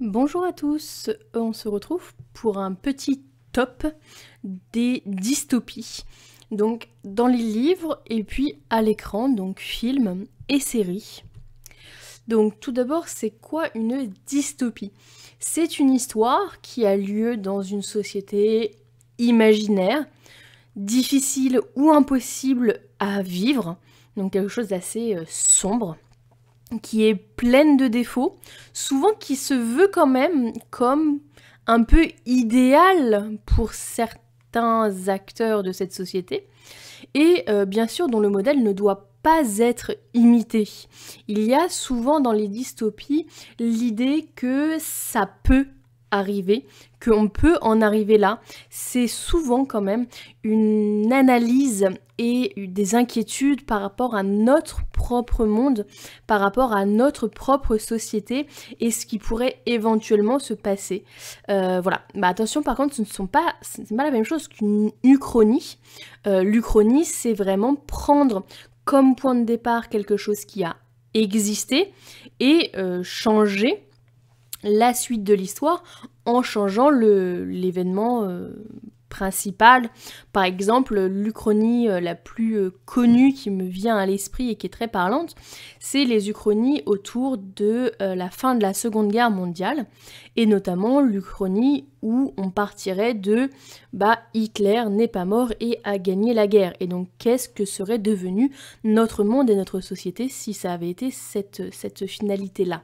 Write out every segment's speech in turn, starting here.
Bonjour à tous, on se retrouve pour un petit top des dystopies. Donc dans les livres et puis à l'écran, donc films et séries. Donc tout d'abord, c'est quoi une dystopie C'est une histoire qui a lieu dans une société imaginaire, difficile ou impossible à vivre, donc quelque chose d'assez euh, sombre qui est pleine de défauts, souvent qui se veut quand même comme un peu idéal pour certains acteurs de cette société, et euh, bien sûr dont le modèle ne doit pas être imité. Il y a souvent dans les dystopies l'idée que ça peut arriver, qu'on peut en arriver là, c'est souvent quand même une analyse et des inquiétudes par rapport à notre propre monde, par rapport à notre propre société et ce qui pourrait éventuellement se passer. Euh, voilà. Bah attention par contre, ce ne sont pas, c'est pas la même chose qu'une uchronie. Euh, l'uchronie, c'est vraiment prendre comme point de départ quelque chose qui a existé et euh, changer la suite de l'histoire en changeant l'événement euh, principal. Par exemple, l'Uchronie euh, la plus euh, connue qui me vient à l'esprit et qui est très parlante, c'est les Uchronies autour de la fin de la Seconde Guerre mondiale, et notamment l'Uchronie où on partirait de bah, Hitler n'est pas mort et a gagné la guerre. Et donc qu'est-ce que serait devenu notre monde et notre société si ça avait été cette finalité-là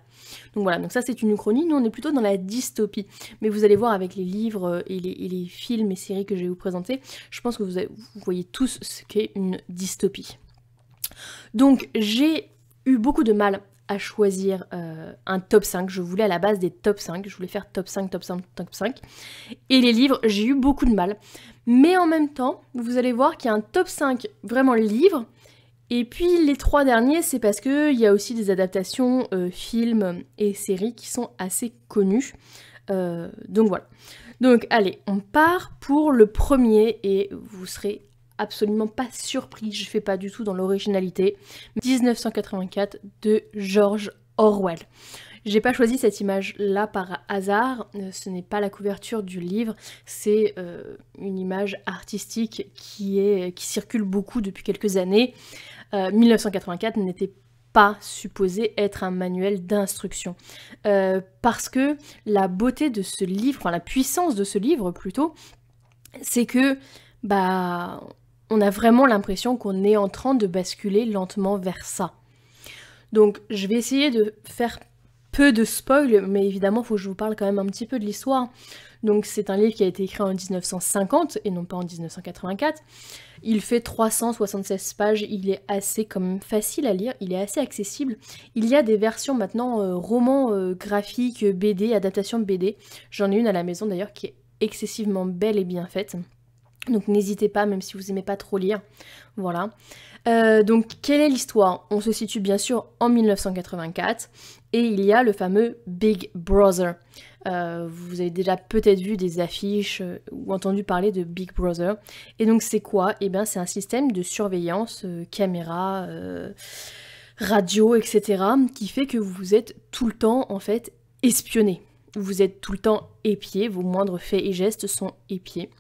donc voilà, donc ça c'est une uchronie, nous on est plutôt dans la dystopie. Mais vous allez voir avec les livres euh, et les, films et séries que je vais vous présenter, je pense que vous, voyez tous ce qu'est une dystopie. Donc j'ai eu beaucoup de mal à choisir euh, un top 5. Je voulais à la base des top 5. Je voulais faire top 5, top 5, top 5. Et les livres, j'ai eu beaucoup de mal. Mais en même temps, vous allez voir qu'il y a un top 5 vraiment livres et puis les trois derniers, c'est parce qu'il y a aussi des adaptations euh, films et séries qui sont assez connues. Euh, donc voilà. Donc allez, on part pour le premier et vous serez absolument pas surpris, je fais pas du tout dans l'originalité. 1984 de George Orwell. J'ai pas choisi cette image là par hasard, euh, ce n'est pas la couverture du livre, c'est une image artistique qui, est, qui circule beaucoup depuis quelques années. 1984 euh, n'était pas supposé être un manuel d'instruction. Euh, parce que la beauté de ce livre, enfin la puissance de ce livre plutôt, c'est que bah on a vraiment l'impression qu'on est en train de basculer lentement vers ça. Donc je vais essayer de faire peu de spoil, mais évidemment, il faut que je vous parle quand même un petit peu de l'histoire. Donc c'est un livre qui a été écrit en 1950 et non pas en 1984. Il fait 376 pages, il est assez comme facile à lire, il est assez accessible. Il y a des versions maintenant roman euh, romans euh, graphiques, BD, adaptation BD. J'en ai une à la maison d'ailleurs qui est excessivement belle et bien faite. Donc n'hésitez pas, même si vous aimez pas trop lire. Voilà. Euh, donc quelle est l'histoire On se situe bien sûr en 1984 et il y a le fameux Big Brother. Euh, vous avez déjà peut-être vu des affiches euh, ou entendu parler de Big Brother. Et donc c'est quoi Eh bien c'est un système de surveillance, euh, caméra, radio, etc. qui fait que vous êtes tout le temps en fait espionné. Vous êtes tout le temps épié, vos moindres faits et gestes sont épiés.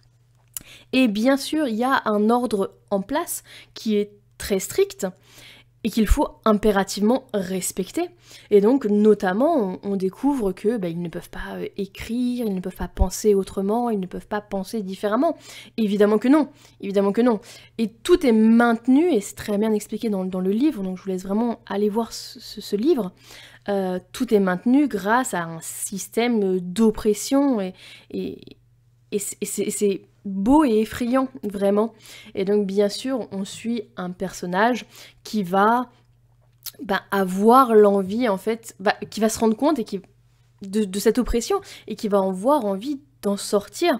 Et bien sûr, il y a un ordre en place qui est très strict, et qu'il faut impérativement respecter. Et donc, notamment, on, découvre que ben, ils ne peuvent pas euh, écrire, ils ne peuvent pas penser autrement, ils ne peuvent pas penser différemment. Évidemment que non, évidemment que non. Et tout est maintenu, et c'est très bien expliqué dans, le livre, donc je vous laisse vraiment aller voir ce, livre. Euh, tout est maintenu grâce à un système d'oppression et, et, et c'est beau et effrayant, vraiment. Et donc, bien sûr, on suit un personnage qui va bah, avoir l'envie, en fait, bah, qui va se rendre compte et qui, de, cette oppression et qui va en voir envie d'en sortir.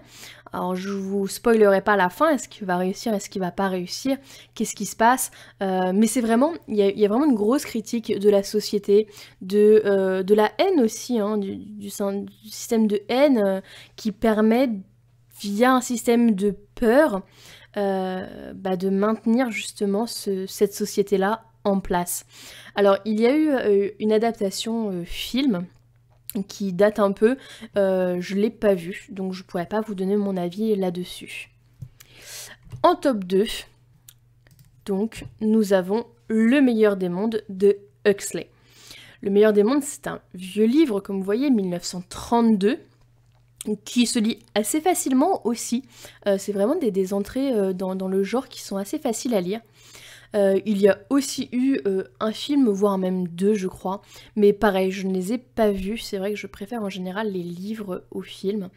Alors, je vous spoilerai pas la fin, est-ce qu'il va réussir, est-ce qu'il va pas réussir, qu'est-ce qui se passe. Euh, mais c'est vraiment, il y, a vraiment une grosse critique de la société, de, euh, la haine aussi, hein, du, système de haine euh, qui permet via un système de peur, euh, bah, de maintenir justement cette société-là en place. Alors il y a eu euh, une adaptation euh, film qui date un peu, je ne l'ai pas vue, donc je ne pourrais pas vous donner mon avis là-dessus. En top 2, donc nous avons Le meilleur des mondes de Huxley. Le meilleur des mondes, c'est un vieux livre, comme vous voyez, 1932 qui se lit assez facilement aussi. Euh, c'est vraiment des, entrées euh, dans, le genre qui sont assez faciles à lire. Euh, il y a aussi eu un film, voire même deux, je crois. Mais pareil, je ne les ai pas vus. C'est vrai que je préfère en général les livres aux films.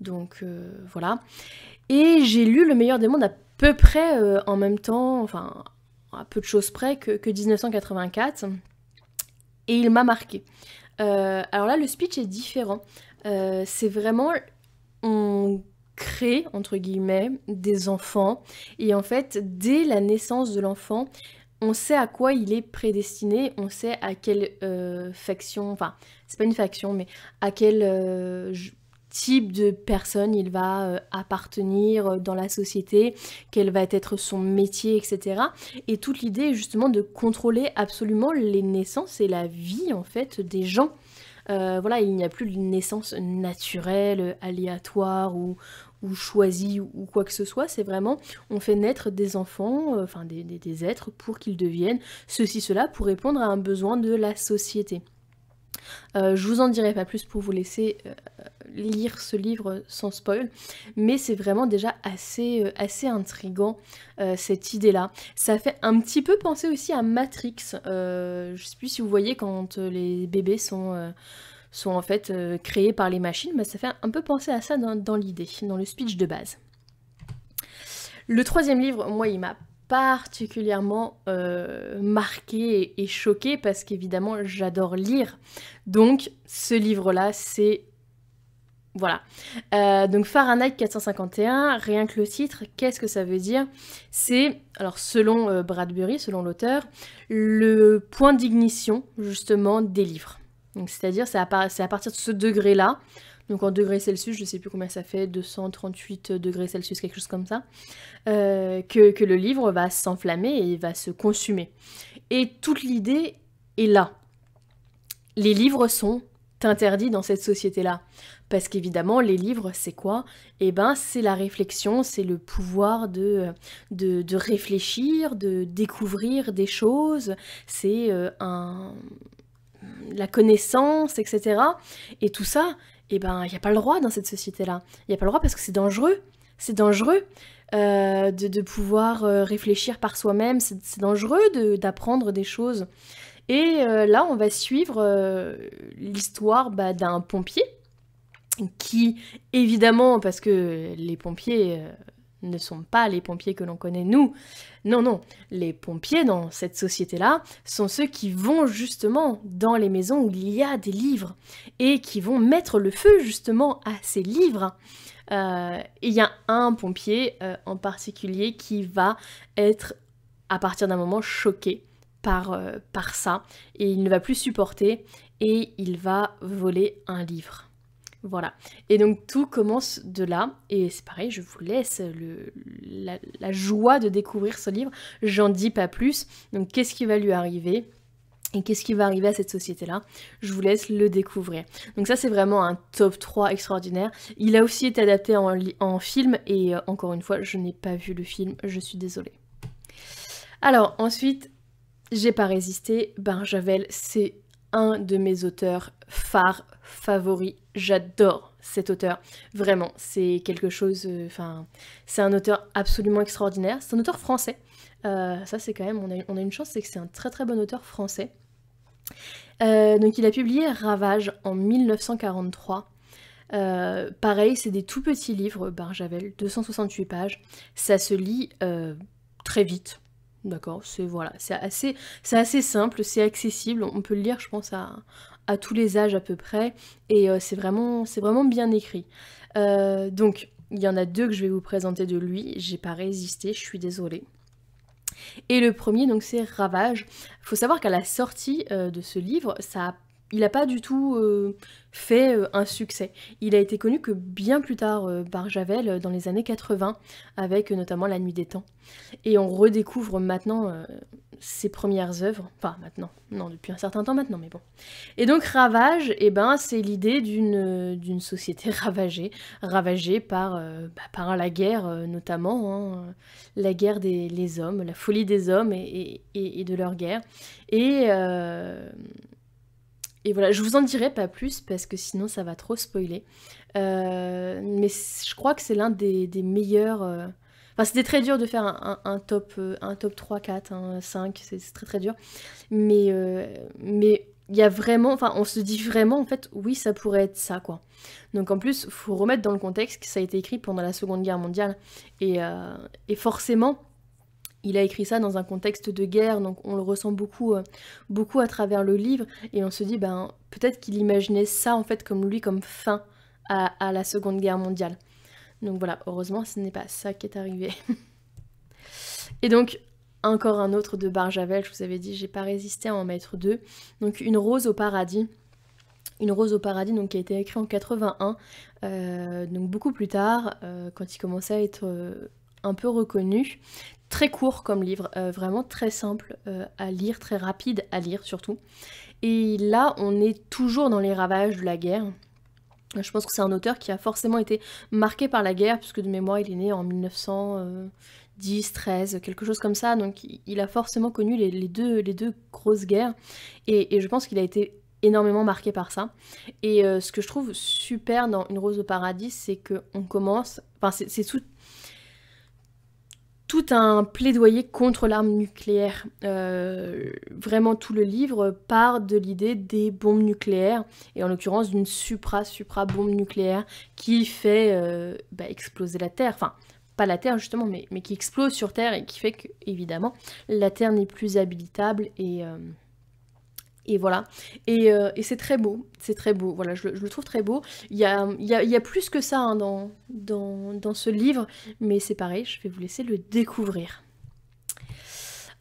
Donc voilà. Et j'ai lu Le meilleur des mondes à peu près en même temps, enfin à peu de choses près, que, que 1984. Et il m'a marqué. alors là, le speech est différent. Euh, c'est vraiment on crée entre guillemets des enfants et en fait dès la naissance de l'enfant on sait à quoi il est prédestiné, on sait à quelle euh, faction, enfin c'est pas une faction mais à quel euh, type de personne il va appartenir dans la société, quel va être son métier, etc. Et toute l'idée est justement de contrôler absolument les naissances et la vie en fait des gens. Euh, voilà, il n'y a plus de naissance naturelle, aléatoire ou, choisie ou quoi que ce soit. C'est vraiment, on fait naître des enfants, euh, enfin des êtres, pour qu'ils deviennent ceci, cela, pour répondre à un besoin de la société. Euh, je vous en dirai pas plus pour vous laisser euh, lire ce livre sans spoil, mais c'est vraiment déjà assez, euh, assez intriguant cette idée-là. Ça fait un petit peu penser aussi à Matrix. je sais plus si vous voyez quand les bébés sont, sont en fait créés par les machines, mais ça fait un peu penser à ça dans, dans l'idée, dans le speech de base. Le troisième livre, moi, il m'a particulièrement euh, marqué marquée et, choqué choquée parce qu'évidemment j'adore lire. Donc ce livre-là, c'est voilà. Euh, donc Fahrenheit 451, rien que le titre, qu'est-ce que ça veut dire C'est, alors selon euh, Bradbury, selon l'auteur, le point d'ignition justement des livres. c'est-à-dire c'est à, partir de ce degré-là donc en degrés Celsius, je ne sais plus combien ça fait, 238 degrés Celsius, quelque chose comme ça, euh, que, que le livre va s'enflammer et va se consumer. Et toute l'idée est là. Les livres sont interdits dans cette société-là. Parce qu'évidemment, les livres, c'est quoi Eh ben, c'est la réflexion, c'est le pouvoir de, de, de, réfléchir, de découvrir des choses, c'est euh, un la connaissance, etc. Et tout ça, et eh ben, il n'y a pas le droit dans cette société-là. Il n'y a pas le droit parce que c'est dangereux. C'est dangereux euh, de, pouvoir euh, réfléchir par soi-même. C'est dangereux d'apprendre des choses. Et euh, là, on va suivre l'histoire bah, d'un pompier qui, évidemment, parce que les pompiers, ne sont pas les pompiers que l'on connaît nous. Non, non, les pompiers dans cette société-là sont ceux qui vont justement dans les maisons où il y a des livres et qui vont mettre le feu justement à ces livres. Euh, il y a un pompier euh, en particulier qui va être à partir d'un moment choqué par, euh, par ça et il ne va plus supporter et il va voler un livre. Voilà. Et donc tout commence de là. Et c'est pareil, je vous laisse la, joie de découvrir ce livre. J'en dis pas plus. Donc qu'est-ce qui va lui arriver et qu'est-ce qui va arriver à cette société-là Je vous laisse le découvrir. Donc ça, c'est vraiment un top 3 extraordinaire. Il a aussi été adapté en, film, et euh, encore une fois, je n'ai pas vu le film, je suis désolée. Alors ensuite, j'ai pas résisté, Ben Javel, c'est un de mes auteurs phares favori. J'adore cet auteur. Vraiment, c'est quelque chose. Euh, enfin, c'est un auteur absolument extraordinaire. C'est un auteur français. Euh, ça, c'est quand même. On a, une chance, c'est que c'est un très très bon auteur français. Euh, donc, il a publié Ravage en 1943. pareil, c'est des tout petits livres, Barjavel, 268 pages. Ça se lit très vite. D'accord, c'est voilà, c'est assez, c'est assez simple, c'est accessible. On peut le lire, je pense, à, à tous les âges à peu près, et euh, c'est vraiment, c'est vraiment bien écrit. Euh, donc, il y en a deux que je vais vous présenter de lui, j'ai pas résisté, je suis désolée. Et le premier, donc, c'est Ravage. Faut savoir qu'à la sortie euh, de ce livre, ça a il n'a pas du tout euh, fait euh, un succès. Il a été connu que bien plus tard euh, par Javel dans les années 80, avec notamment La Nuit des Temps. Et on redécouvre maintenant ses premières œuvres, pas maintenant, non depuis un certain temps maintenant, mais bon. Et donc Ravage, et eh ben, c'est l'idée d'une société ravagée, ravagée par, bah, par la guerre notamment, hein. la guerre des hommes, la folie des hommes et, et de leur guerre. Et et voilà, je vous en dirai pas plus parce que sinon ça va trop spoiler. Euh, mais je crois que c'est l'un des, meilleurs. Euh, enfin, c'était très dur de faire un, top, un top 3, 4, 5, c'est très très dur. Mais euh, mais il y a vraiment. Enfin, on se dit vraiment, en fait, oui, ça pourrait être ça, quoi. Donc en plus, faut remettre dans le contexte que ça a été écrit pendant la Seconde Guerre mondiale. Et, et forcément il a écrit ça dans un contexte de guerre, donc on le ressent beaucoup, euh, beaucoup à travers le livre, et on se dit, ben, peut-être qu'il imaginait ça en fait comme lui, comme fin à, la Seconde Guerre mondiale. Donc voilà, heureusement, ce n'est pas ça qui est arrivé. et donc, encore un autre de Barjavel, je vous avais dit, j'ai pas résisté à en mettre deux. Donc, Une rose au paradis. Une rose au paradis, donc qui a été écrit en 81, euh, donc beaucoup plus tard, euh, quand il commençait à être un peu reconnu très court comme livre, euh, vraiment très simple euh, à lire, très rapide à lire surtout. Et là, on est toujours dans les ravages de la guerre. Je pense que c'est un auteur qui a forcément été marqué par la guerre, puisque de mémoire, il est né en 1910, 13, quelque chose comme ça. Donc, il a forcément connu les, deux, les deux, grosses guerres. Et, je pense qu'il a été énormément marqué par ça. Et euh, ce que je trouve super dans Une rose au paradis, c'est qu'on commence. Enfin, c'est tout tout un plaidoyer contre l'arme nucléaire. Euh, vraiment tout le livre part de l'idée des bombes nucléaires, et en l'occurrence d'une supra-supra-bombe nucléaire qui fait euh, bah, exploser la Terre. Enfin, pas la Terre justement, mais, mais, qui explose sur Terre et qui fait que, évidemment, la Terre n'est plus habitable et... Euh, et voilà, euh, et, c'est très beau, c'est très beau, voilà, je, le trouve très beau. Il y a, plus que ça hein, dans, ce livre, mais c'est pareil, je vais vous laisser le découvrir.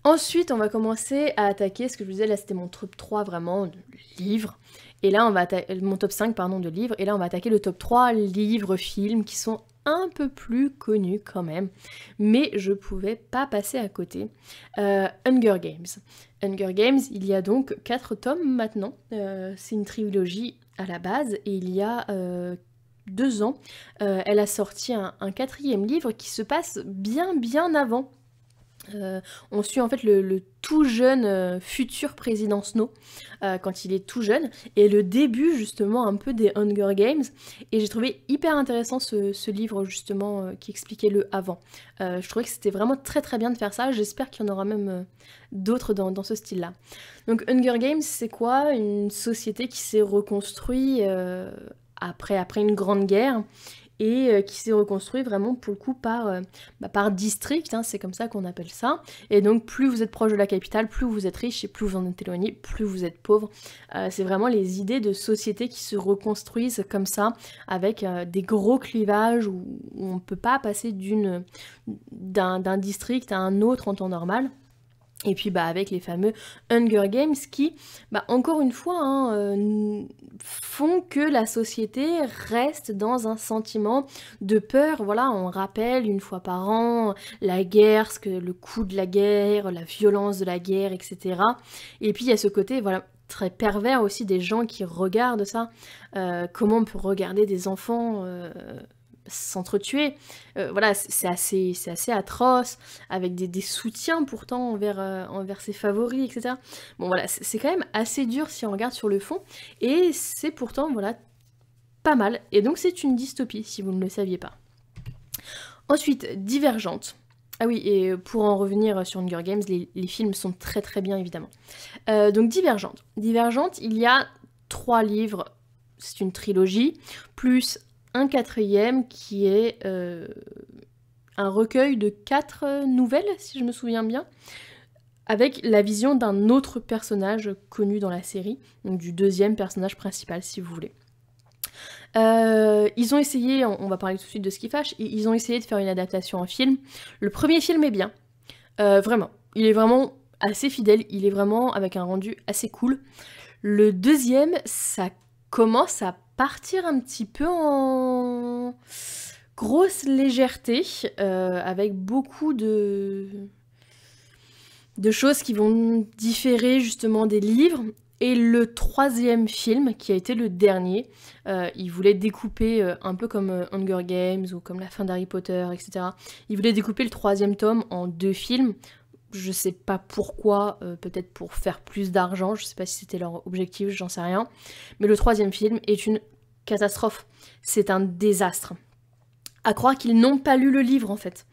Ensuite, on va commencer à attaquer ce que je vous disais, là c'était mon top 3 vraiment de livres. Et là, on va mon top 5 pardon de livres. Et là, on va attaquer le top 3 livres, films qui sont un peu plus connu quand même, mais je pouvais pas passer à côté. Euh, Hunger Games. Hunger Games, il y a donc quatre tomes maintenant, euh, c'est une trilogie à la base, et il y a euh, deux ans, elle a sorti un, un quatrième livre qui se passe bien bien avant euh, on suit en fait le, tout jeune euh, futur président Snow euh, quand il est tout jeune et le début justement un peu des Hunger Games et j'ai trouvé hyper intéressant ce, livre justement qui expliquait le avant. je trouvais que c'était vraiment très très bien de faire ça, j'espère qu'il y en aura même d'autres dans, ce style là. Donc Hunger Games c'est quoi Une société qui s'est reconstruite après, après une grande guerre et euh, qui s'est reconstruit vraiment pour le coup par, euh, bah, par district, hein, c'est comme ça qu'on appelle ça. Et donc plus vous êtes proche de la capitale, plus vous êtes riche et plus vous en êtes éloigné, plus vous êtes pauvre. Euh, c'est vraiment les idées de société qui se reconstruisent comme ça, avec des gros clivages où, on ne peut pas passer d'un district à un autre en temps normal. Et puis bah avec les fameux Hunger Games qui, bah encore une fois, hein, euh, font que la société reste dans un sentiment de peur. Voilà, on rappelle une fois par an la guerre, ce que le coût de la guerre, la violence de la guerre, etc. Et puis il y a ce côté, voilà, très pervers aussi des gens qui regardent ça. Euh, comment on peut regarder des enfants euh, s'entretuer. Euh, voilà, c'est assez, assez atroce, avec des, soutiens pourtant envers, euh, envers ses favoris, etc. Bon voilà, c'est quand même assez dur si on regarde sur le fond, et c'est pourtant, voilà, pas mal. Et donc c'est une dystopie, si vous ne le saviez pas. Ensuite, Divergente. Ah oui, et euh, pour en revenir sur Hunger Games, les, films sont très très bien évidemment. donc Divergente. Divergente, il y a trois livres, c'est une trilogie, plus un quatrième qui est euh, un recueil de quatre nouvelles, si je me souviens bien, avec la vision d'un autre personnage connu dans la série, donc du deuxième personnage principal si vous voulez. Euh, ils ont essayé, on va parler tout de suite de ce qui fâche, ils ont essayé de faire une adaptation en film. Le premier film est bien, euh, vraiment. Il est vraiment assez fidèle, il est vraiment avec un rendu assez cool. Le deuxième, ça commence à partir un petit peu en grosse légèreté, euh, avec beaucoup de... de choses qui vont différer justement des livres. Et le troisième film, qui a été le dernier, euh, il voulait découper, euh, un peu comme Hunger Games ou comme la fin d'Harry Potter, etc. Il voulait découper le troisième tome en deux films. Je sais pas pourquoi, peut-être pour faire plus d'argent, je sais pas si c'était leur objectif, j'en sais rien. Mais le troisième film est une catastrophe, c'est un désastre. À croire qu'ils n'ont pas lu le livre en fait.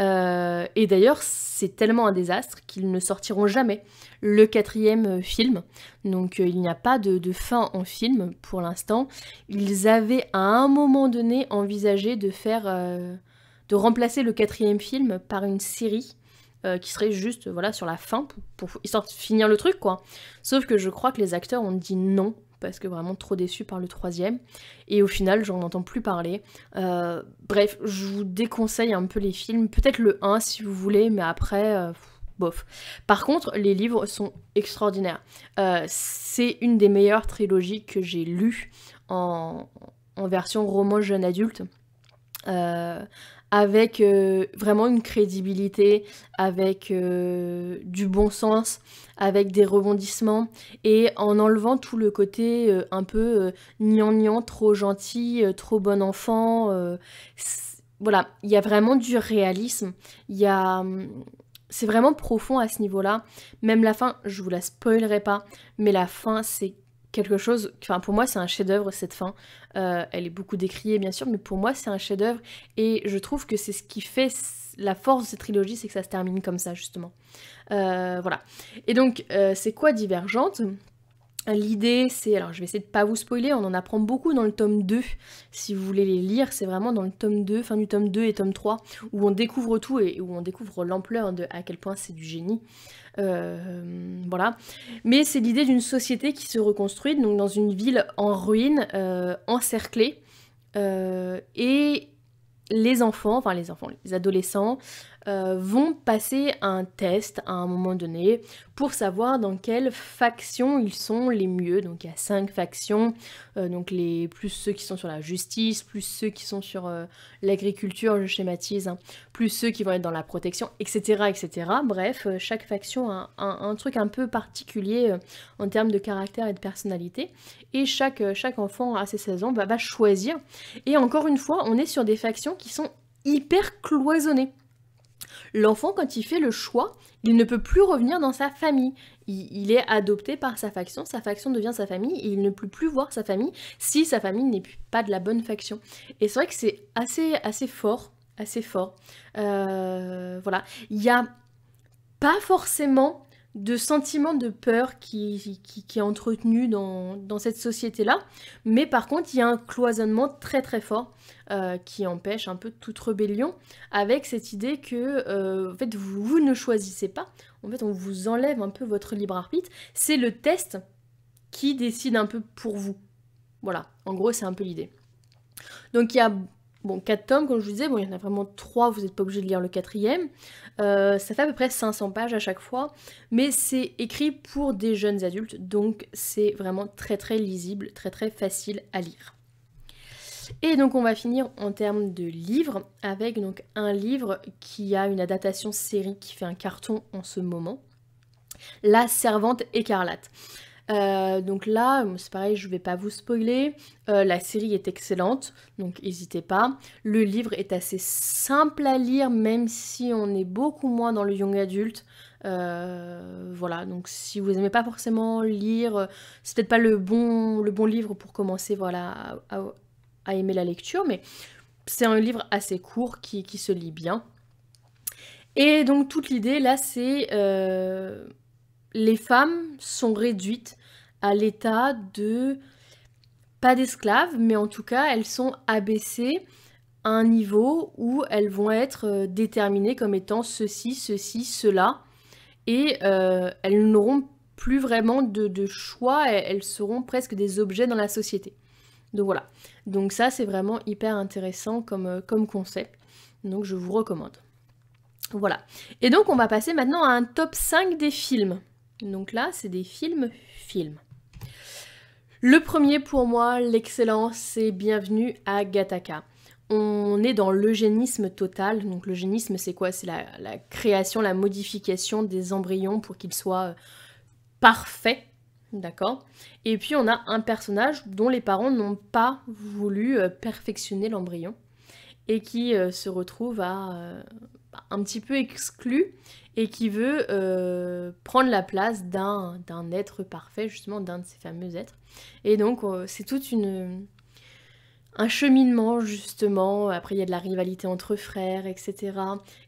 Euh, et d'ailleurs, c'est tellement un désastre qu'ils ne sortiront jamais le quatrième euh, film. Donc euh, il n'y a pas de, fin en film pour l'instant. Ils avaient à un moment donné envisagé de faire, de remplacer le quatrième film par une série qui serait juste voilà sur la fin pour, finir le truc quoi. Sauf que je crois que les acteurs ont dit non parce que vraiment trop déçu par le troisième. Et au final, j'en entends plus parler. Euh, bref, je vous déconseille un peu les films. Peut-être le 1 si vous voulez, mais après, euh, bof. Par contre, les livres sont extraordinaires. Euh, c'est une des meilleures trilogies que j'ai lues en, en version roman jeune adulte. Euh, avec euh, vraiment une crédibilité, avec euh, du bon sens, avec des rebondissements, et en enlevant tout le côté euh, un peu niant trop gentil, trop bon enfant. voilà, il y a vraiment du réalisme, il y a... Hum, c'est vraiment profond à ce niveau-là. Même la fin, je vous la spoilerai pas, mais la fin, c'est quelque chose, enfin pour moi c'est un chef-d'œuvre cette fin. Euh, elle est beaucoup décriée bien sûr, mais pour moi c'est un chef-d'œuvre et je trouve que c'est ce qui fait la force de cette trilogie, c'est que ça se termine comme ça justement. Euh, voilà. Et donc euh, c'est quoi Divergente L'idée, c'est, alors je vais essayer de pas vous spoiler, on en apprend beaucoup dans le tome 2, si vous voulez les lire, c'est vraiment dans le tome 2, fin du tome 2 et tome 3, où on découvre tout et où on découvre l'ampleur de à quel point c'est du génie. Euh, voilà. Mais c'est l'idée d'une société qui se reconstruit, donc dans une ville en ruine, euh, encerclée. Euh, et les enfants, enfin les enfants, les adolescents, euh, vont passer un test à un moment donné pour savoir dans quelle faction ils sont les mieux. Donc il y a cinq factions, euh, donc les plus ceux qui sont sur la justice, plus ceux qui sont sur euh, l'agriculture, je schématise, hein, plus ceux qui vont être dans la protection, etc. etc. Bref, chaque faction a un, truc un peu particulier en termes de caractère et de personnalité. Et chaque, chaque enfant à ses 16 ans va choisir. Et encore une fois, on est sur des factions qui sont hyper cloisonnées l'enfant, quand il fait le choix, il ne peut plus revenir dans sa famille. Il, est adopté par sa faction, sa faction devient sa famille et il ne peut plus voir sa famille si sa famille n'est pas de la bonne faction. Et c'est vrai que c'est assez, assez fort, assez fort. Euh, voilà. Il n'y a pas forcément de sentiment de peur qui, est entretenu dans, dans cette société-là. Mais par contre, il y a un cloisonnement très très fort euh, qui empêche un peu toute rébellion, avec cette idée que euh, en fait, vous, ne choisissez pas, en fait on vous enlève un peu votre libre arbitre, c'est le test qui décide un peu pour vous. Voilà, en gros c'est un peu l'idée. Donc il y a bon, quatre tomes, comme je vous disais, bon, il y en a vraiment trois, vous n'êtes pas obligé de lire le quatrième. Euh, ça fait à peu près 500 pages à chaque fois, mais c'est écrit pour des jeunes adultes, donc c'est vraiment très très lisible, très très facile à lire. Et donc on va finir en termes de livres avec donc un livre qui a une adaptation série qui fait un carton en ce moment, La Servante écarlate. Euh, donc là, c'est pareil, je ne vais pas vous spoiler. Euh, la série est excellente, donc n'hésitez pas. Le livre est assez simple à lire, même si on est beaucoup moins dans le young adulte. Euh, voilà, donc si vous n'aimez pas forcément lire, c'est peut-être pas le bon, le bon livre pour commencer voilà, à aimé aimer la lecture, mais c'est un livre assez court qui, se lit bien. Et donc toute l'idée là, c'est euh, les femmes sont réduites à l'état de pas d'esclaves, mais en tout cas elles sont abaissées à un niveau où elles vont être euh, déterminées comme étant ceci, ceci, cela, et euh, elles n'auront plus vraiment de choix, elles seront presque des objets dans la société. Donc voilà. Donc ça, c'est vraiment hyper intéressant comme, euh, comme concept. Donc je vous recommande. Voilà. Et donc on va passer maintenant à un top 5 des films. Donc là, c'est des films films. Le premier pour moi, l'excellence, c'est Bienvenue à Gataka. On est dans l'eugénisme total. Donc l'eugénisme, c'est quoi C'est la, création, la modification des embryons pour qu'ils soient euh, parfaits D'accord Et puis on a un personnage dont les parents n'ont pas voulu euh, perfectionner l'embryon et qui euh, se retrouve à, euh, un petit peu exclu et qui veut prendre la place d'un être parfait, justement d'un de ces fameux êtres. Et donc c'est toute une, un cheminement justement, après il y a de la rivalité entre frères, etc.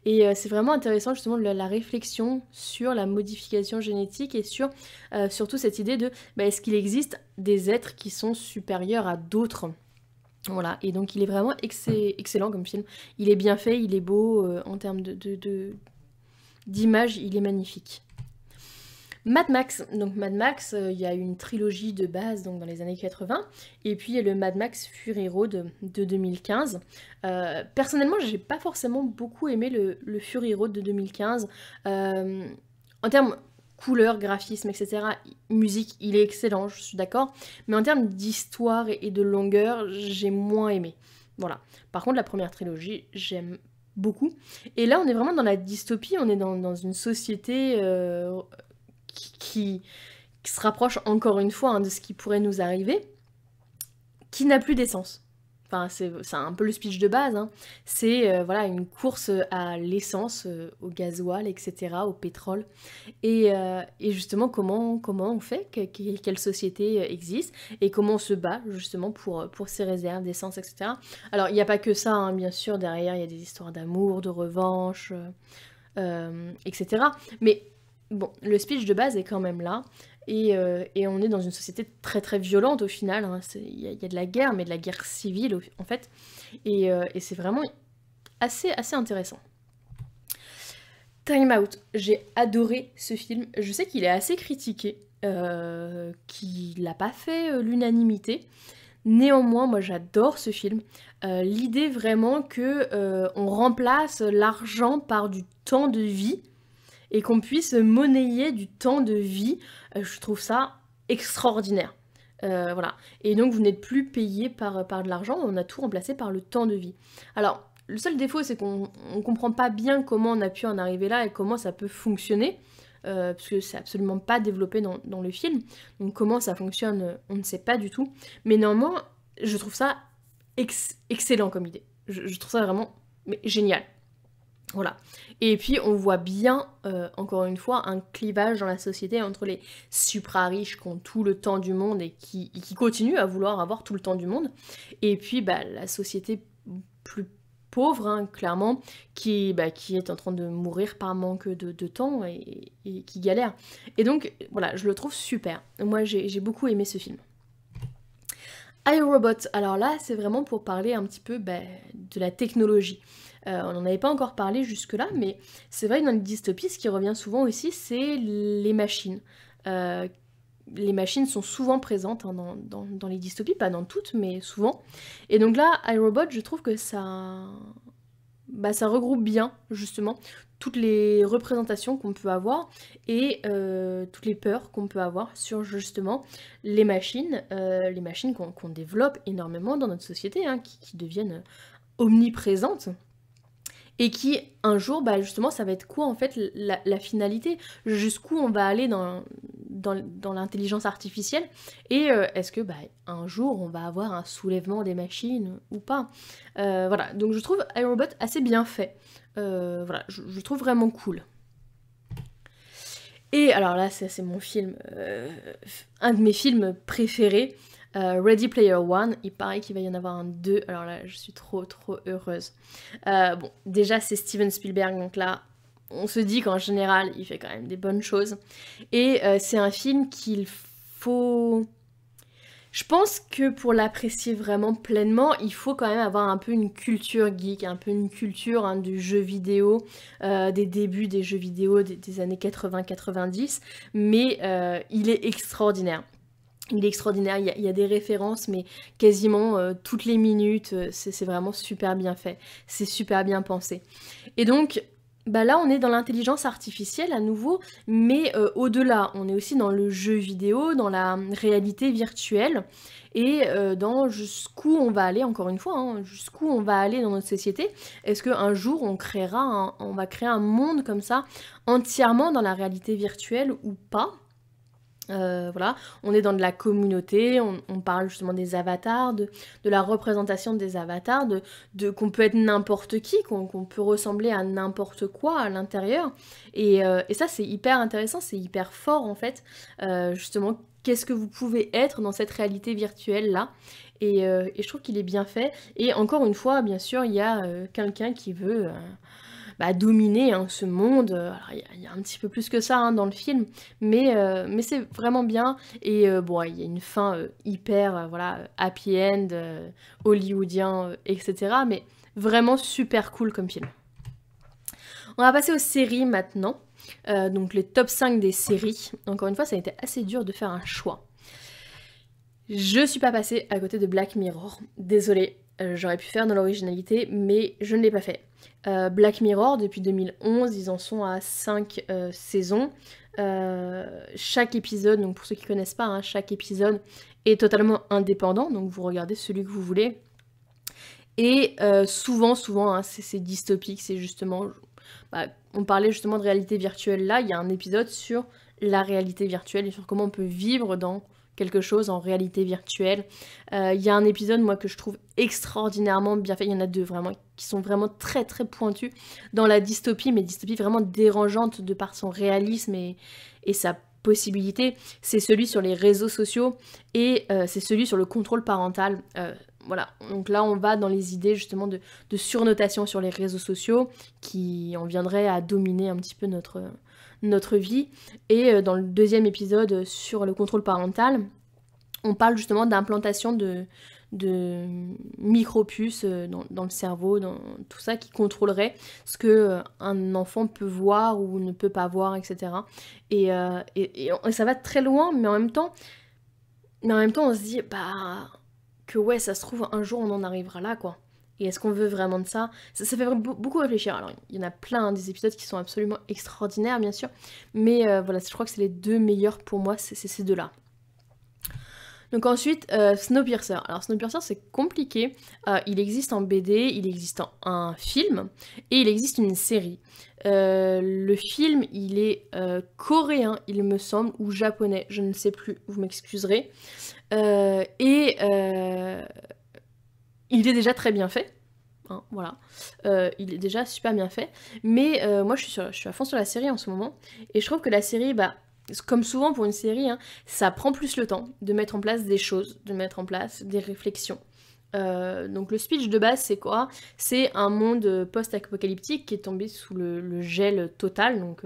Et euh, c'est vraiment intéressant justement la, réflexion sur la modification génétique et sur euh, surtout cette idée de bah, est-ce qu'il existe des êtres qui sont supérieurs à d'autres voilà, et donc il est vraiment excellent comme film. Il est bien fait, il est beau, euh, en termes de, d'image, il est magnifique. Mad Max. Donc Mad Max, euh, il y a une trilogie de base donc dans les années 80, et puis il y a le Mad Max Fury Road de 2015. Euh, personnellement, j'ai pas forcément beaucoup aimé le, Fury Road de 2015. Euh, en termes couleur, graphisme, etc. Musique, il est excellent, je suis d'accord. Mais en termes d'histoire et de longueur, j'ai moins aimé. Voilà. Par contre, la première trilogie, j'aime beaucoup. Et là, on est vraiment dans la dystopie, on est dans, une société euh, qui, se rapproche encore une fois hein, de ce qui pourrait nous arriver, qui n'a plus d'essence. Enfin, c'est un peu le speech de base, hein. c'est euh, voilà, une course à l'essence, euh, au gasoil, etc., au pétrole. Euh, et, justement, comment, comment on fait, quelle société existe, et comment on se bat justement pour, pour ces réserves d'essence, etc. Alors, il n'y a pas que ça, hein, bien sûr, derrière, il y a des histoires d'amour, de revanche, etc. Mais Bon, le speech de base est quand même là. Euh, et, on est dans une société très très violente au final. Hein. Il y, a de la guerre, mais de la guerre civile en fait. Euh, et, c'est vraiment assez, assez intéressant. Time Out. J'ai adoré ce film. Je sais qu'il est assez critiqué, euh, qu'il n'a pas fait l'unanimité. Néanmoins, moi j'adore ce film. L'idée vraiment que on remplace l'argent par du temps de vie et qu'on puisse monnayer du temps de vie, euh, je trouve ça extraordinaire. Euh, voilà. Et donc vous n'êtes plus payé par, par de l'argent, on a tout remplacé par le temps de vie. Alors, le seul défaut, c'est qu'on ne comprend pas bien comment on a pu en arriver là et comment ça peut fonctionner, euh, parce que c'est absolument pas développé dans, le film. Donc comment ça fonctionne, on ne sait pas du tout. Mais néanmoins, je trouve ça excellent comme idée. Je, trouve ça vraiment génial. Voilà. Et puis on voit bien, euh, encore une fois, un clivage dans la société entre les supra-riches qui ont tout le temps du monde et qui, qui, continuent à vouloir avoir tout le temps du monde, et puis bah, la société plus pauvre, hein, clairement, qui, bah, qui est en train de mourir par manque de, temps et, qui galère. Et donc voilà, je le trouve super. Moi j'ai beaucoup aimé ce film. iRobot, alors là c'est vraiment pour parler un petit peu bah, de la technologie. Euh, on n'en avait pas encore parlé jusque-là, mm. mais c'est vrai que dans les dystopies, ce qui revient souvent aussi, c'est les machines. Euh, les machines sont souvent présentes hein, dans, les dystopies, pas dans toutes, mais souvent. Et donc là, iRobot, je trouve que ça, bah, regroupe bien, justement, toutes les représentations qu'on peut avoir et euh, toutes les peurs qu'on peut avoir sur justement les machines, les machines qu'on développe énormément dans notre société, hein, qui, deviennent omniprésentes et qui un jour bah justement ça va être quoi en fait la, finalité jusqu'où on va aller dans, dans, l'intelligence artificielle et euh, est-ce que bah, un jour on va avoir un soulèvement des machines ou pas euh, voilà donc je trouve IronBot assez bien fait euh, voilà je, je, trouve vraiment cool et alors là c'est mon film un de mes films préférés euh, Ready Player One, il paraît qu'il va y en avoir un 2. Alors là, je suis trop, trop heureuse. Euh, bon, déjà, c'est Steven Spielberg, donc là, on se dit qu'en général, il fait quand même des bonnes choses. Et euh, c'est un film qu'il faut... Je pense que pour l'apprécier vraiment pleinement, il faut quand même avoir un peu une culture geek, un peu une culture hein, du jeu vidéo, des débuts des jeux vidéo des, années 80-90, mais il est extraordinaire il est extraordinaire, il y, a, des références, mais quasiment euh, toutes les minutes, euh, c'est vraiment super bien fait, c'est super bien pensé. Et donc, bah là on est dans l'intelligence artificielle à nouveau, mais euh, au-delà, on est aussi dans le jeu vidéo, dans la réalité virtuelle, et dans jusqu'où on va aller, encore une fois, hein, jusqu'où on va aller dans notre société. Est-ce qu'un jour on créera, on va créer un monde comme ça, entièrement dans la réalité virtuelle ou pas euh, voilà, on est dans de la communauté, on, parle justement des avatars, de, la représentation des avatars, de, de qu'on peut être n'importe qui, qu'on peut ressembler à n'importe quoi à l'intérieur. Et, euh, et, ça, c'est hyper intéressant, c'est hyper fort en fait, euh, justement, qu'est-ce que vous pouvez être dans cette réalité virtuelle-là. Et, et, je trouve qu'il est bien fait. Et encore une fois, bien sûr, il y a quelqu'un qui veut bah, dominer hein, ce monde. Euh, il y, a un petit peu plus que ça hein, dans le film, mais, euh, mais c'est vraiment bien. Et euh, bon, il y a une fin hyper voilà, happy end, hollywoodien, etc. Mais vraiment super cool comme film. On va passer aux séries maintenant. donc les top 5 des séries. Encore une fois, ça a été assez dur de faire un choix. Je suis pas passée à côté de Black Mirror. Désolée, euh, j'aurais pu faire dans l'originalité, mais je ne l'ai pas fait. Euh, Black Mirror, depuis 2011, ils en sont à 5 euh, saisons. chaque épisode, donc pour ceux qui ne connaissent pas, hein, chaque épisode est totalement indépendant, donc vous regardez celui que vous voulez. Et souvent, souvent, hein, c'est dystopique, c'est justement... Bah, on parlait justement de réalité virtuelle là, il y a un épisode sur la réalité virtuelle et sur comment on peut vivre dans quelque chose en réalité virtuelle. Euh, il y a un épisode, moi, que je trouve extraordinairement bien fait. Il y en a deux vraiment qui sont vraiment très très pointus dans la dystopie, mais dystopie vraiment dérangeante de par son réalisme et, et sa possibilité. C'est celui sur les réseaux sociaux et euh, c'est celui sur le contrôle parental. Euh, voilà, donc là on va dans les idées justement de, de, surnotation sur les réseaux sociaux qui en viendrait à dominer un petit peu notre, notre vie. Et euh, dans le deuxième épisode sur le contrôle parental, on parle justement d'implantation de, de micropuces euh, dans, le cerveau, dans tout ça qui contrôlerait ce que euh, enfant peut voir ou ne peut pas voir, etc. Et, ça va très loin, mais en même temps, mais en même temps, on se dit bah, que ouais, ça se trouve un jour on en arrivera là, quoi. Et est-ce qu'on veut vraiment de ça, ça, fait beaucoup réfléchir. Alors, il y en a plein hein, des épisodes qui sont absolument extraordinaires, bien sûr. Mais euh, voilà, je crois que c'est les deux meilleurs pour moi, c'est ces deux-là. Donc ensuite, euh, Snowpiercer. Alors Snowpiercer, c'est compliqué. Euh, il existe en BD, il existe en un film et il existe une série. le film, il est coréen, il me semble, ou japonais, je ne sais plus, vous m'excuserez. et il est déjà très bien fait. Hein, voilà. Euh, il est déjà super bien fait. Mais euh, moi, je suis, à fond sur la série en ce moment. Et je trouve que la série, bah, comme souvent pour une série, hein, ça prend plus le temps de mettre en place des choses, de mettre en place des réflexions. Euh, donc le speech de base c'est quoi C'est un monde post-apocalyptique qui est tombé sous le, gel total, donc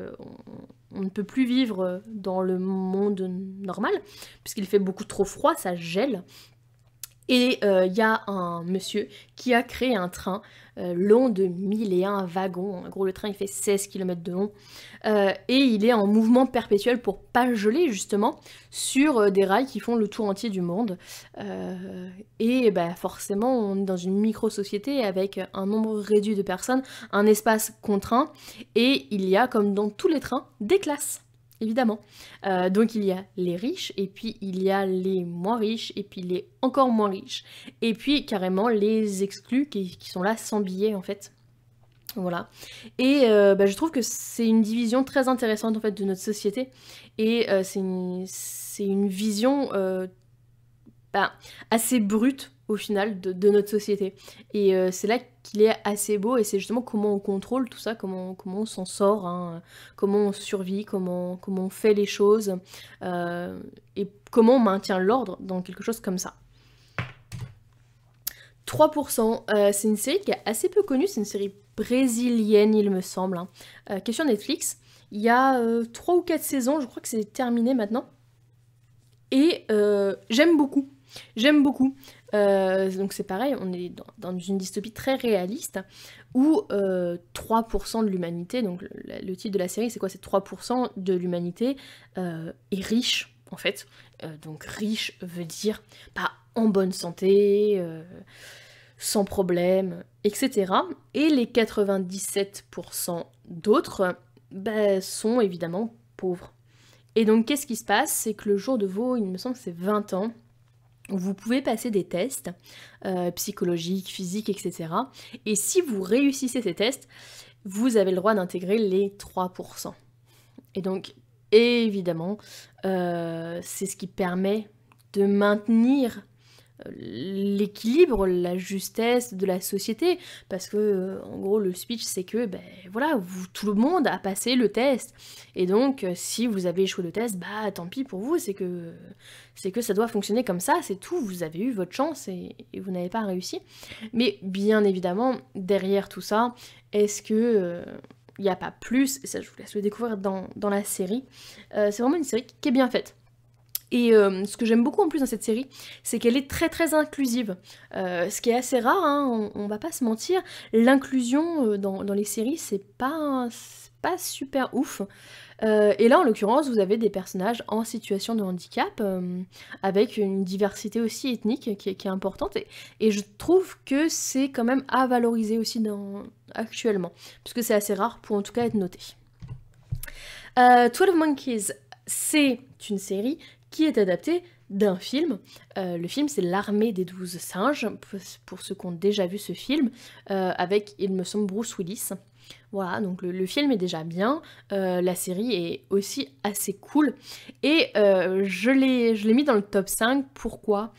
on, ne peut plus vivre dans le monde normal, puisqu'il fait beaucoup trop froid, ça gèle. Et il euh, y a un monsieur qui a créé un train euh, long de 1001 wagons. En gros, le train, il fait 16 km de long. Euh, et il est en mouvement perpétuel pour pas geler, justement, sur des rails qui font le tour entier du monde. et bah, forcément, on est dans une micro-société avec un nombre réduit de personnes, un espace contraint. Et il y a, comme dans tous les trains, des classes évidemment. Euh, donc il y a les riches, et puis il y a les moins riches, et puis les encore moins riches, et puis carrément les exclus qui, sont là sans billets en fait. Voilà. Et euh, bah, je trouve que c'est une division très intéressante en fait de notre société, et euh, c'est une, vision bah, assez brute au final de, notre société. Et euh, c'est là qu'il est assez beau et c'est justement comment on contrôle tout ça, comment, comment on s'en sort, hein, comment on survit, comment, comment on fait les choses euh, et comment on maintient l'ordre dans quelque chose comme ça. 3%, euh, c'est une série qui est assez peu connue, c'est une série brésilienne il me semble, question qui Netflix. Il y a 3 ou 4 saisons, je crois que c'est terminé maintenant. Et j'aime beaucoup. J'aime beaucoup. Euh, donc c'est pareil, on est dans, une dystopie très réaliste où 3% euh, de l'humanité, donc le, titre de la série c'est quoi C'est 3% de l'humanité euh, est riche en fait. donc riche veut dire pas en bonne santé, sans problème, etc. Et les 97% d'autres bah, sont évidemment pauvres. Et donc qu'est-ce qui se passe C'est que le jour de Vaux, il me semble que c'est 20 ans, vous pouvez passer des tests euh, psychologiques, physiques, etc. Et si vous réussissez ces tests, vous avez le droit d'intégrer les 3%. Et donc, évidemment, euh, c'est ce qui permet de maintenir l'équilibre, la justesse de la société, parce que euh, en gros le speech c'est que ben voilà, tout le monde a passé le test, et donc euh, si vous avez échoué le test, bah tant pis pour vous, c'est que c'est que ça doit fonctionner comme ça, c'est tout, vous avez eu votre chance et, vous n'avez pas réussi. Mais bien évidemment, derrière tout ça, est-ce que euh, il n'y a pas plus, et ça je vous laisse le découvrir dans, la série, c'est vraiment une série qui est bien faite. Et euh, ce que j'aime beaucoup en plus dans cette série, c'est qu'elle est très très inclusive. Euh, ce qui est assez rare, hein, on, va pas se mentir, l'inclusion euh, dans, les séries, c'est pas, pas super ouf. et là, en l'occurrence, vous avez des personnages en situation de handicap, avec une diversité aussi ethnique qui, est importante. Et, je trouve que c'est quand même à valoriser aussi dans, actuellement, puisque c'est assez rare pour en tout cas être noté. 12 Monkeys, c'est une série est adapté d'un film. Euh, le film, c'est L'armée des douze singes, pour, ceux qui ont déjà vu ce film, euh, avec, il me semble, Bruce Willis. Voilà, donc le, film est déjà bien, euh, la série est aussi assez cool, et je l'ai mis dans le top 5, pourquoi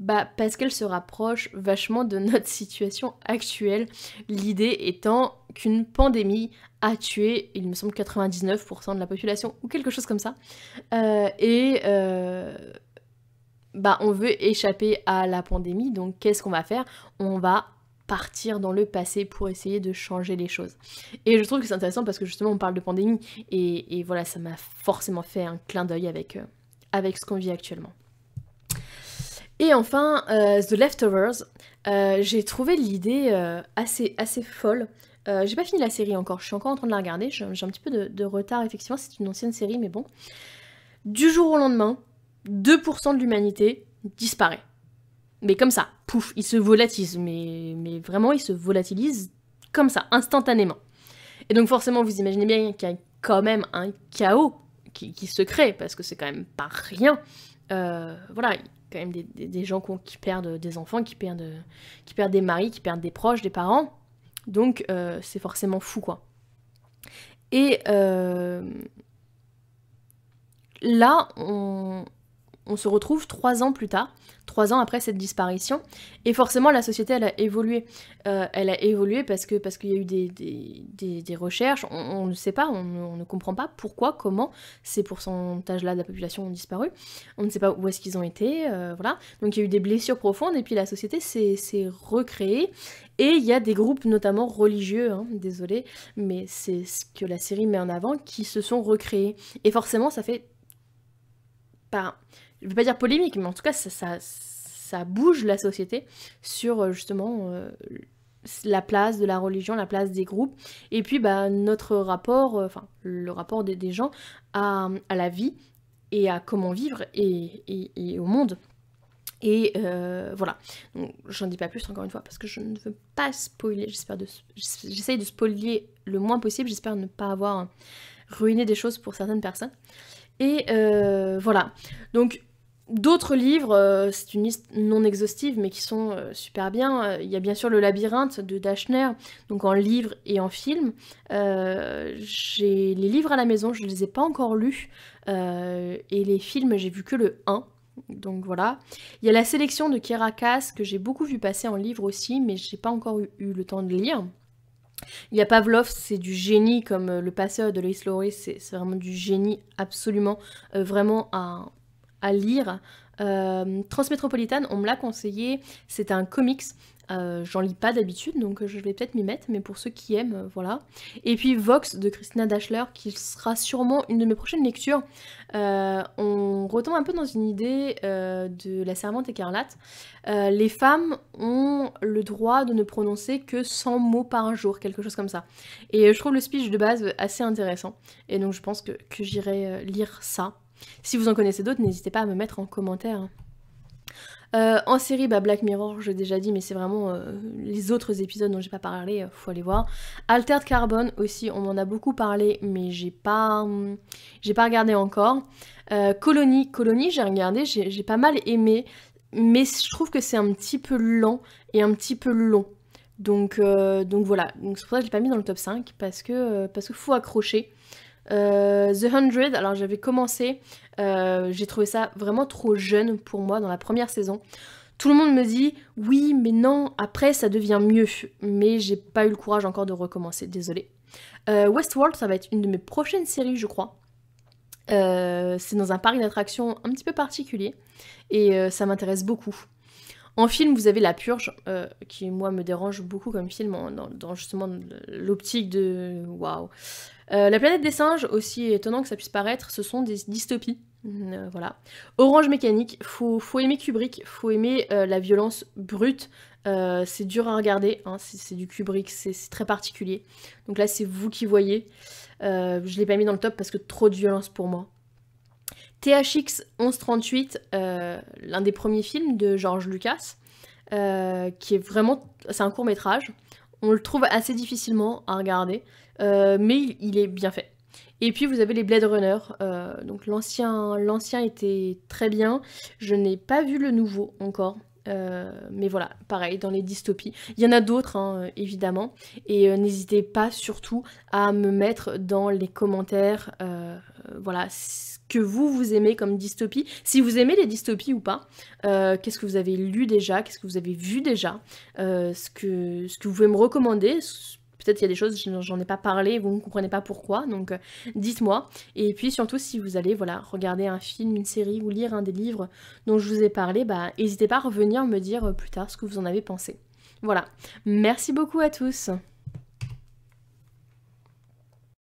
bah, parce qu'elle se rapproche vachement de notre situation actuelle, l'idée étant qu'une pandémie a tué, il me semble, 99% de la population ou quelque chose comme ça. Euh, et euh, bah, on veut échapper à la pandémie, donc qu'est-ce qu'on va faire On va partir dans le passé pour essayer de changer les choses. Et je trouve que c'est intéressant parce que justement on parle de pandémie et, voilà, ça m'a forcément fait un clin d'œil avec, euh, avec ce qu'on vit actuellement. Et enfin, The Leftovers, j'ai trouvé l'idée assez, assez folle euh, j'ai pas fini la série encore, je suis encore en train de la regarder, j'ai un petit peu de, retard effectivement, c'est une ancienne série, mais bon. Du jour au lendemain, 2% de l'humanité disparaît. Mais comme ça, pouf, il se volatilise, mais, mais vraiment il se volatilise comme ça, instantanément. Et donc forcément, vous imaginez bien qu'il y a quand même un chaos qui, se crée, parce que c'est quand même pas rien. Euh, voilà, quand même des, gens qui, qui perdent des enfants, qui perdent, qui perdent des maris, qui perdent des proches, des parents. Donc euh, c'est forcément fou quoi. Et euh, là, on, se retrouve trois ans plus tard, trois ans après cette disparition, et forcément la société elle a évolué. Euh, elle a évolué parce parce qu'il y a eu des, recherches, on, ne sait pas, on, ne comprend pas pourquoi, comment ces pourcentages-là de la population ont disparu, on ne sait pas où est-ce qu'ils ont été, voilà. Donc il y a eu des blessures profondes, et puis la société s'est recréée, et il y a des groupes, notamment religieux, hein, désolé, mais c'est ce que la série met en avant, qui se sont recréés. Et forcément, ça fait. Pas. Je veux pas dire polémique, mais en tout cas, ça, bouge la société sur euh, justement. Euh, la place de la religion, la place des groupes, et puis bah, notre rapport, euh, enfin le rapport des, gens à, la vie et à comment vivre et au monde. Et euh, voilà. J'en dis pas plus encore une fois parce que je ne veux pas spoiler. J'espère de, j'essaye de spoiler le moins possible. J'espère ne pas avoir ruiné des choses pour certaines personnes. Et euh, voilà. Donc d'autres livres, euh, c'est une liste non exhaustive mais qui sont euh, super bien. Il y a bien sûr Le Labyrinthe de Dashner, donc en livre et en film. j'ai les livres à la maison, je les ai pas encore lus et les films j'ai vu que le 1 donc voilà. Il y a la sélection de Kirakas que j'ai beaucoup vu passer en livre aussi, mais j'ai pas encore eu, le temps de lire. Il y a Pavlov, c'est du génie, comme euh, le passeur de Lois Lowry, c'est vraiment du génie absolument, euh, vraiment à, lire. Euh, Transmétropolitane, on me l'a conseillé, c'est un comics euh, j'en lis pas d'habitude, donc euh, je vais peut-être m'y mettre, mais pour ceux qui aiment, euh, voilà. Et puis Vox de Christina Dashler, qui sera sûrement une de mes prochaines lectures. on retombe un peu dans une idée de la servante écarlate. les femmes ont le droit de ne prononcer que 100 mots par jour, quelque chose comme ça. Et je trouve le speech de base assez intéressant. Et donc je pense que j'irai lire ça. Si vous en connaissez d'autres, n'hésitez pas à me mettre en commentaire. Euh, en série, bah, Black Mirror, j'ai déjà dit, mais c'est vraiment euh, les autres épisodes dont j'ai pas parlé, euh, faut aller voir. Altered Carbone aussi, on en a beaucoup parlé, mais j'ai pas, hum, j'ai pas regardé encore. Colonie, Colonie, j'ai regardé, j'ai, pas mal aimé, mais je trouve que c'est un petit peu lent et un petit peu long. Donc, donc voilà, donc c'est pour ça que je l'ai pas mis dans le top 5, parce que parce faut accrocher. The Hundred, alors j'avais commencé, euh, j'ai trouvé ça vraiment trop jeune pour moi dans la première saison. Tout le monde me dit oui, mais non, après ça devient mieux. Mais j'ai pas eu le courage encore de recommencer, désolé. Euh, Westworld, ça va être une de mes prochaines séries, je crois. Euh, c'est dans un parc d'attractions un petit peu particulier et ça m'intéresse beaucoup. En film, vous avez La Purge, euh, qui moi me dérange beaucoup comme film, dans, justement l'optique de waouh. Euh, la planète des singes, aussi étonnant que ça puisse paraître, ce sont des dystopies. Mm, euh, voilà. Orange Mécanique, faut, faut aimer Kubrick, faut aimer la violence brute. c'est dur à regarder, hein, c'est du Kubrick, c'est très particulier. Donc là, c'est vous qui voyez. je l'ai pas mis dans le top parce que trop de violence pour moi. THX 1138, euh, l'un des premiers films de George Lucas, euh, qui est vraiment. C'est un court métrage. On le trouve assez difficilement à regarder, euh, mais il, est bien fait. Et puis vous avez les Blade Runner. donc l'ancien, l'ancien était très bien. Je n'ai pas vu le nouveau encore. mais voilà, pareil, dans les dystopies. Il y en a d'autres, hein, évidemment. Et n'hésitez pas surtout à me mettre dans les commentaires, voilà, que vous, vous aimez comme dystopie. Si vous aimez les dystopies ou pas, euh, qu'est-ce que vous avez lu déjà, qu'est-ce que vous avez vu déjà, euh, ce, que, ce que vous pouvez me recommander. Peut-être il y a des choses, j'en ai pas parlé, vous ne comprenez pas pourquoi, donc euh, dites-moi. Et puis surtout, si vous allez voilà, regarder un film, une série ou lire un des livres dont je vous ai parlé, bah, n'hésitez pas à revenir me dire plus tard ce que vous en avez pensé. Voilà, merci beaucoup à tous.